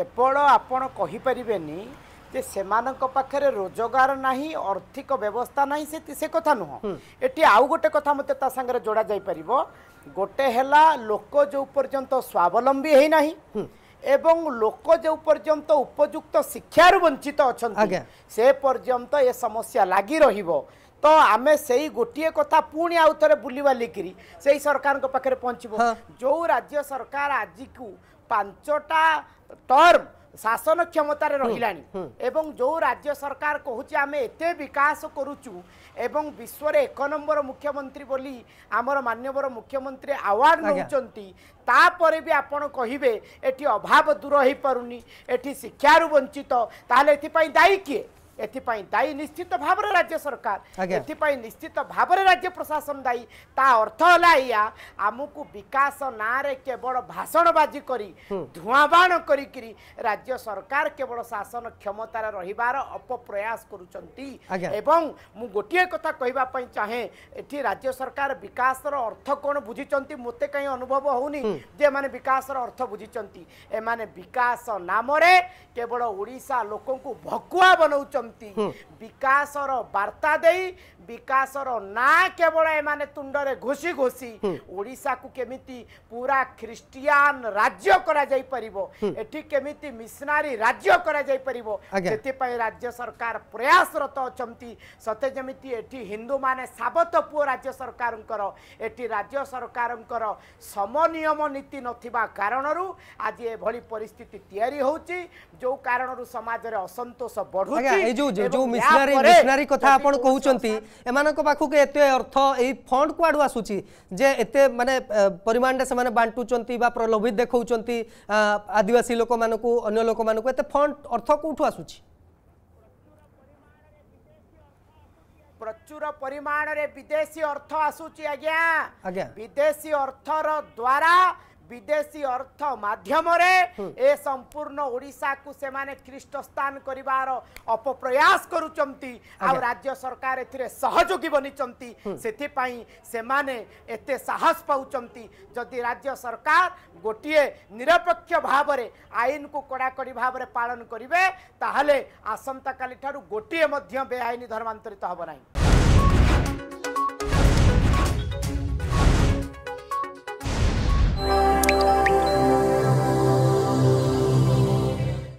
କେବଳ ଆପଣ କହିପାରିବେନି ଯେ ସେମାନଙ୍କ ପାଖରେ ରୋଜଗାର ନାହିଁ ଆର୍ଥିକ ବ୍ୟବସ୍ଥା ନାହିଁ ସେ ସେ କଥା ନୁହଁ ଏଠି ଆଉ ଗୋଟେ କଥା ମୋତେ ତା ସାଙ୍ଗରେ ଯୋଡ଼ା ଯାଇପାରିବ ଗୋଟେ ହେଲା ଲୋକ ଯେଉଁ ପର୍ଯ୍ୟନ୍ତ ସ୍ୱାବଲମ୍ବୀ ହେଇନାହିଁ ଏବଂ ଲୋକ ଯେଉଁ ପର୍ଯ୍ୟନ୍ତ ଉପଯୁକ୍ତ ଶିକ୍ଷାରୁ ବଞ୍ଚିତ ଅଛନ୍ତି ସେ ପର୍ଯ୍ୟନ୍ତ ଏ ସମସ୍ୟା ଲାଗି ରହିବ ତ ଆମେ ସେଇ ଗୋଟିଏ କଥା ପୁଣି ଆଉ ଥରେ ବୁଲିବାଲିକିରି ସେଇ ସରକାରଙ୍କ ପାଖରେ ପହଞ୍ଚିବ ଯେଉଁ ରାଜ୍ୟ ସରକାର ଆଜିକୁ ପାଞ୍ଚଟା ଟର୍ମ ଶାସନ କ୍ଷମତାରେ ରହିଲାଣି ଏବଂ ଯେଉଁ ରାଜ୍ୟ ସରକାର କହୁଛି ଆମେ ଏତେ ବିକାଶ କରୁଛୁ ଏବଂ ବିଶ୍ୱରେ ଏକ ନମ୍ବର ମୁଖ୍ୟମନ୍ତ୍ରୀ ବୋଲି ଆମର ମାନ୍ୟବର ମୁଖ୍ୟମନ୍ତ୍ରୀ ଆୱାର୍ଡ଼ ନେଉଛନ୍ତି ତାପରେ ବି ଆପଣ କହିବେ ଏଠି ଅଭାବ ଦୂର ହୋଇପାରୁନି ଏଠି ଶିକ୍ଷାରୁ ବଞ୍ଚିତ ତାହେଲେ ଏଥିପାଇଁ ଦାୟୀ କିଏ ଏଥିପାଇଁ ଦାୟୀ ନିଶ୍ଚିତ ଭାବରେ ରାଜ୍ୟ ସରକାର ଏଥିପାଇଁ ନିଶ୍ଚିତ ଭାବରେ ରାଜ୍ୟ ପ୍ରଶାସନ ଦାୟୀ ତା ଅର୍ଥ ହେଲା ଏଇଆ ଆମକୁ ବିକାଶ ନାଁରେ କେବଳ ଭାଷଣବାଜି କରି ଧୂଆଁବାଣ କରିକିରି ରାଜ୍ୟ ସରକାର କେବଳ ଶାସନ କ୍ଷମତାରେ ରହିବାର ଅପପ୍ରୟାସ କରୁଛନ୍ତି ଏବଂ ମୁଁ ଗୋଟିଏ କଥା କହିବା ପାଇଁ ଚାହେଁ ଏଠି ରାଜ୍ୟ ସରକାର ବିକାଶର ଅର୍ଥ କ'ଣ ବୁଝିଛନ୍ତି ମୋତେ କାହିଁ ଅନୁଭବ ହେଉନି ଯେ ଏମାନେ ବିକାଶର ଅର୍ଥ ବୁଝିଛନ୍ତି ଏମାନେ ବିକାଶ ନାମରେ କେବଳ ଓଡ଼ିଶା ଲୋକଙ୍କୁ ଭକୁଆ ବନଉଛନ୍ତି ବିକାଶର ବାର୍ତ୍ତା ଦେଇ ବିକାଶର ନା କେବଳ ଏମାନେ ତୁଣ୍ଡରେ ଘୋଷି ଘୋଷି ଓଡ଼ିଶାକୁ କେମିତି ପୁରା ଖ୍ରୀଷ୍ଟିଆନ ରାଜ୍ୟ କରାଯାଇପାରିବ ଏଠି କେମିତି ମିଶନାରୀ ରାଜ୍ୟ କରାଯାଇପାରିବ ସେଥିପାଇଁ ରାଜ୍ୟ ସରକାର ପ୍ରୟାସରତ ଅଛନ୍ତି ସତେ ଯେମିତି ଏଠି ହିନ୍ଦୁମାନେ ସାବତ ପୁଅ ରାଜ୍ୟ ସରକାରଙ୍କର ଏଠି ରାଜ୍ୟ ସରକାରଙ୍କର ସମନିୟମ ନୀତି ନଥିବା କାରଣରୁ ଆଜି ଏଭଳି ପରିସ୍ଥିତି ତିଆରି ହେଉଛି ଯେଉଁ କାରଣରୁ ସମାଜରେ ଅସନ୍ତୋଷ ବଢ଼ୁଛି এই যে যে মিশনারি মিশনারি কথা আপনার কুমার এমান পাখক এত অর্থ এই ফন্ড কুয়াড়ু আসুচি যে এত মানে পরিমাণে সে বাটুচার বা প্রলোভিত দেখছেন আদিবাসী লোক মানুষ অন্য লোক মানুষ এত ফন্ড অর্থ কোঠু আসুচি প্রচুর পরিমাণে বিদেশী অর্থ আসুচি আজ্ঞা বিদেশী অর্থর দ্বারা ବିଦେଶୀ ଅର୍ଥ ମାଧ୍ୟମରେ ଏ ସମ୍ପୂର୍ଣ୍ଣ ଓଡ଼ିଶାକୁ ସେମାନେ ଖ୍ରୀଷ୍ଟସ୍ଥାନ କରିବାର ଅପପ୍ରୟାସ କରୁଛନ୍ତି ଆଉ ରାଜ୍ୟ ସରକାର ଏଥିରେ ସହଯୋଗୀ ବନିଛନ୍ତି ସେଥିପାଇଁ ସେମାନେ ଏତେ ସାହସ ପାଉଛନ୍ତି ଯଦି ରାଜ୍ୟ ସରକାର ଗୋଟିଏ ନିରପେକ୍ଷ ଭାବରେ ଆଇନକୁ କଡ଼ାକଡ଼ି ଭାବରେ ପାଳନ କରିବେ ତାହେଲେ ଆସନ୍ତାକାଲି ଠାରୁ ଗୋଟିଏ ମଧ୍ୟ ବେଆଇନ ଧର୍ମାନ୍ତରିତ ହେବ ନାହିଁ